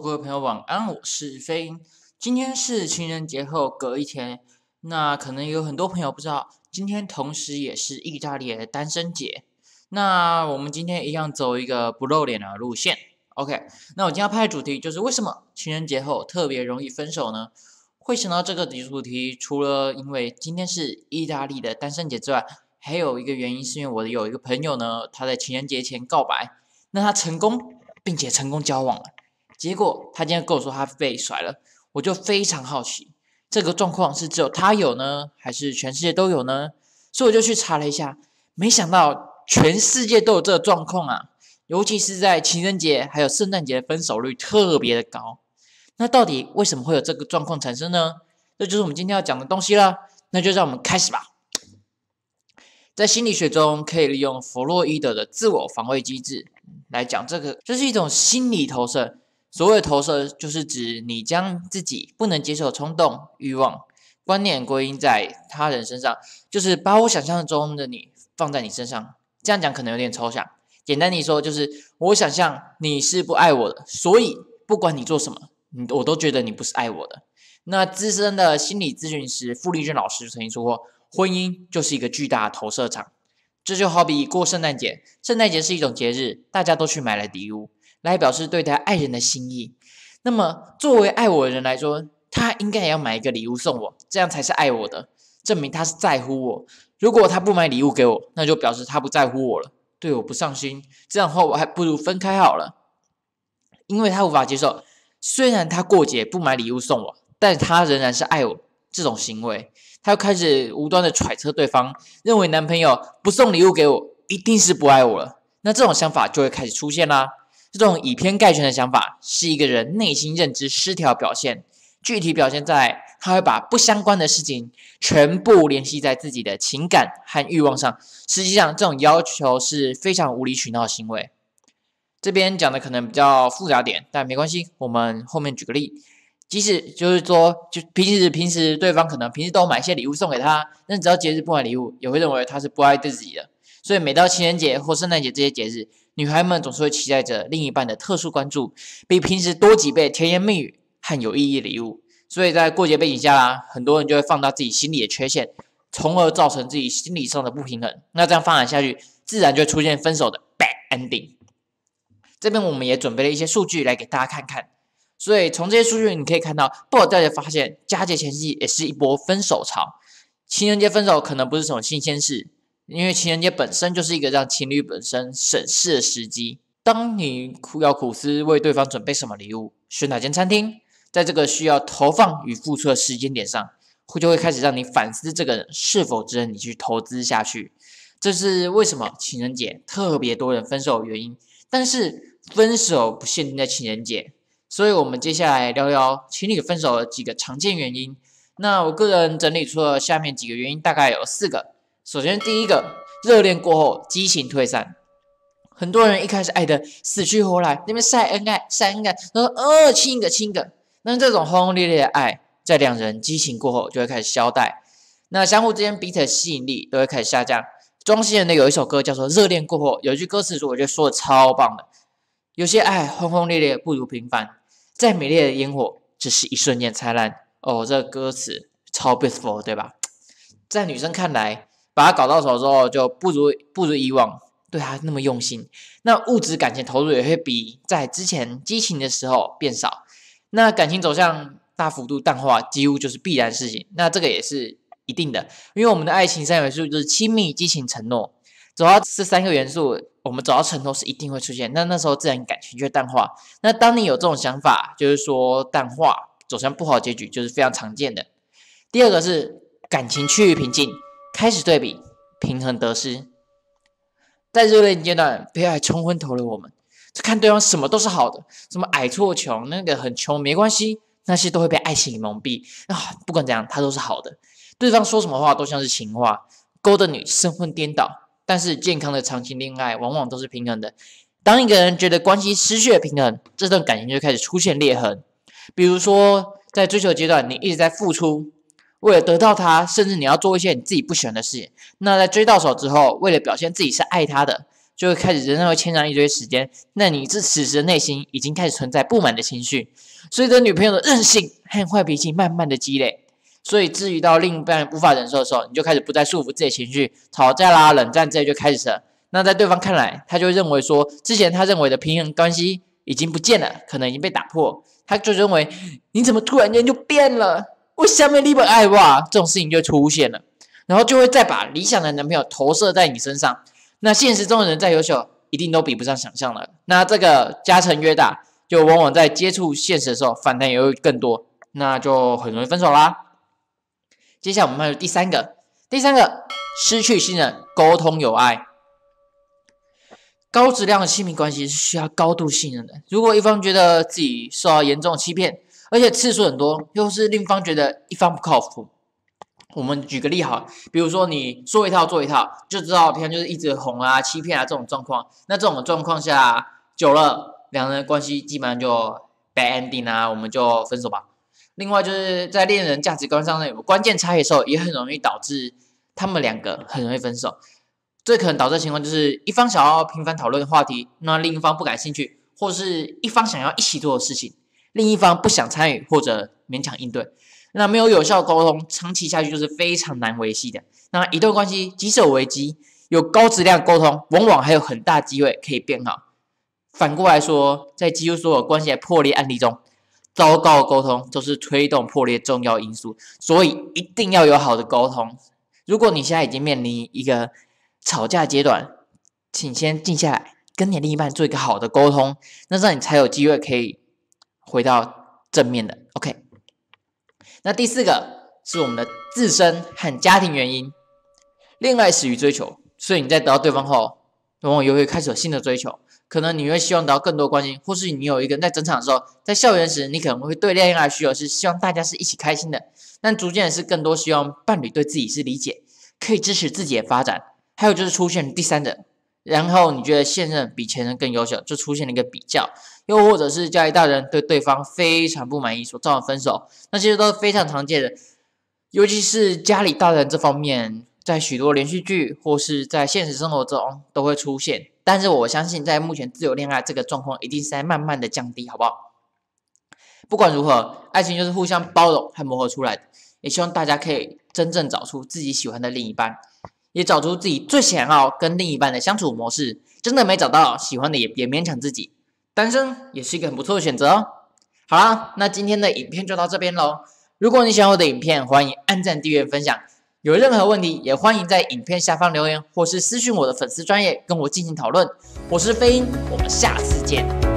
各位朋友，晚安，我是飞鹰。今天是情人节后隔一天，那可能有很多朋友不知道，今天同时也是意大利的单身节。那我们今天一样走一个不露脸的路线，OK。那我今天拍的主题就是为什么情人节后特别容易分手呢？会想到这个主题，除了因为今天是意大利的单身节之外，还有一个原因是，因为我的有一个朋友呢，他在情人节前告白，那他成功，并且成功交往了。结果他今天跟我说他被甩了，我就非常好奇，这个状况是只有他有呢，还是全世界都有呢？所以我就去查了一下，没想到全世界都有这个状况啊！尤其是在情人节还有圣诞节，分手率特别的高。那到底为什么会有这个状况产生呢？这就是我们今天要讲的东西了。那就让我们开始吧。在心理学中，可以利用弗洛伊德的自我防卫机制来讲这个，这是一种心理投射。所谓投射，就是指你将自己不能接受的冲动、欲望、观念归因在他人身上，就是把我想象中的你放在你身上。这样讲可能有点抽象，简单你说就是我想象你是不爱我的，所以不管你做什么，你我都觉得你不是爱我的。那资深的心理咨询师傅立俊老师曾经说过，婚姻就是一个巨大的投射场。这就好比过圣诞节，圣诞节是一种节日，大家都去买了礼物。来表示对他爱人的心意。那么，作为爱我的人来说，他应该也要买一个礼物送我，这样才是爱我的，证明他是在乎我。如果他不买礼物给我，那就表示他不在乎我了，对我不上心。这样的话，我还不如分开好了。因为他无法接受，虽然他过节不买礼物送我，但他仍然是爱我。这种行为，他又开始无端的揣测对方，认为男朋友不送礼物给我，一定是不爱我了。那这种想法就会开始出现啦。这种以偏概全的想法是一个人内心认知失调表现，具体表现在他会把不相关的事情全部联系在自己的情感和欲望上。实际上，这种要求是非常无理取闹的行为。这边讲的可能比较复杂点，但没关系，我们后面举个例。即使就是说，就平时平时对方可能平时都买一些礼物送给他，那你只要节日不买礼物，也会认为他是不爱自己的。所以每到情人节或圣诞节这些节日，女孩们总是会期待着另一半的特殊关注，比平时多几倍甜言蜜语和有意义礼物。所以在过节背景下，啦，很多人就会放大自己心理的缺陷，从而造成自己心理上的不平衡。那这样发展下去，自然就出现分手的 bad ending。这边我们也准备了一些数据来给大家看看。所以从这些数据你可以看到，不，大家发现，佳节前夕也是一波分手潮。情人节分手可能不是什么新鲜事。因为情人节本身就是一个让情侣本身省事的时机。当你苦要苦思为对方准备什么礼物、选哪间餐厅，在这个需要投放与付出的时间点上，会就会开始让你反思这个人是否值得你去投资下去。这是为什么情人节特别多人分手的原因。但是分手不限定在情人节，所以我们接下来聊聊情侣分手的几个常见原因。那我个人整理出了下面几个原因，大概有四个。首先，第一个，热恋过后，激情退散。很多人一开始爱的死去活来，那边晒恩爱，晒恩爱，然后呃，亲一个，亲一个。”那这种轰轰烈烈的爱，在两人激情过后，就会开始消怠。那相互之间彼此吸引力都会开始下降。庄心妍的有一首歌叫做《热恋过后》，有一句歌词是我觉得说的超棒的，有些爱轰轰烈烈不如平凡，再美丽的烟火只是一瞬间灿烂。”哦，这歌词超 beautiful，对吧？在女生看来。把它搞到手之后，就不如不如以往对他那么用心，那物质感情投入也会比在之前激情的时候变少，那感情走向大幅度淡化，几乎就是必然事情。那这个也是一定的，因为我们的爱情三元素就是亲密、激情、承诺，走到这三个元素，我们走到承诺是一定会出现，那那时候自然感情就会淡化。那当你有这种想法，就是说淡化走向不好结局，就是非常常见的。第二个是感情趋于平静。开始对比，平衡得失。在热恋阶段，被爱冲昏头的我们，看对方什么都是好的，什么矮矬穷，那个很穷没关系，那些都会被爱情蒙蔽啊！不管怎样，他都是好的。对方说什么话都像是情话，勾得你神魂颠倒。但是健康的长期恋爱往往都是平衡的。当一个人觉得关系失去了平衡，这段感情就开始出现裂痕。比如说，在追求阶段，你一直在付出。为了得到他，甚至你要做一些你自己不喜欢的事那在追到手之后，为了表现自己是爱他的，就会开始仍然会牵上一堆时间。那你这此时的内心已经开始存在不满的情绪，随着女朋友的任性和坏脾气慢慢的积累，所以至于到另一半无法忍受的时候，你就开始不再束缚自己情绪，吵架啦、冷战这些就开始了。那在对方看来，他就认为说，之前他认为的平衡关系已经不见了，可能已经被打破。他就认为你怎么突然间就变了？不相信你不爱我，这种事情就出现了，然后就会再把理想的男朋友投射在你身上。那现实中的人再优秀，一定都比不上想象的。那这个加成越大，就往往在接触现实的时候反弹也会更多，那就很容易分手啦。接下来我们还有第三个，第三个，失去信任，沟通有碍。高质量的亲密关系是需要高度信任的。如果一方觉得自己受到严重的欺骗，而且次数很多，又是另一方觉得一方不靠谱。我们举个例好，比如说你说一套做一套，就知道平常就是一直哄啊、欺骗啊这种状况。那这种状况下久了，两人关系基本上就 bad ending 啊，我们就分手吧。另外就是在恋人价值观上呢有关键差异的时候，也很容易导致他们两个很容易分手。最可能导致的情况就是一方想要频繁讨论的话题，那另一方不感兴趣，或是一方想要一起做的事情。另一方不想参与或者勉强应对，那没有有效沟通，长期下去就是非常难维系的。那一段关系棘手危机，有高质量沟通，往往还有很大机会可以变好。反过来说，在几乎所有关系的破裂案例中，糟糕的沟通都是推动破裂重要因素。所以一定要有好的沟通。如果你现在已经面临一个吵架阶段，请先静下来，跟你另一半做一个好的沟通，那这样你才有机会可以。回到正面的，OK。那第四个是我们的自身和家庭原因，恋爱始于追求，所以你在得到对方后，往往又会开始有新的追求，可能你会希望得到更多关心，或是你有一个人在整场的时候，在校园时，你可能会对恋爱需求是希望大家是一起开心的，但逐渐是更多希望伴侣对自己是理解，可以支持自己的发展，还有就是出现第三者。然后你觉得现任比前任更优秀，就出现了一个比较；又或者是家里大人对对方非常不满意，所造成分手，那其实都是非常常见的。尤其是家里大人这方面，在许多连续剧或是在现实生活中都会出现。但是我相信，在目前自由恋爱这个状况，一定是在慢慢的降低，好不好？不管如何，爱情就是互相包容和磨合出来的。也希望大家可以真正找出自己喜欢的另一半。也找出自己最想要跟另一半的相处模式，真的没找到喜欢的也别勉强自己，单身也是一个很不错的选择。哦。好啦，那今天的影片就到这边喽。如果你喜欢我的影片，欢迎按赞、订阅、分享。有任何问题，也欢迎在影片下方留言，或是私信我的粉丝专业跟我进行讨论。我是飞鹰，我们下次见。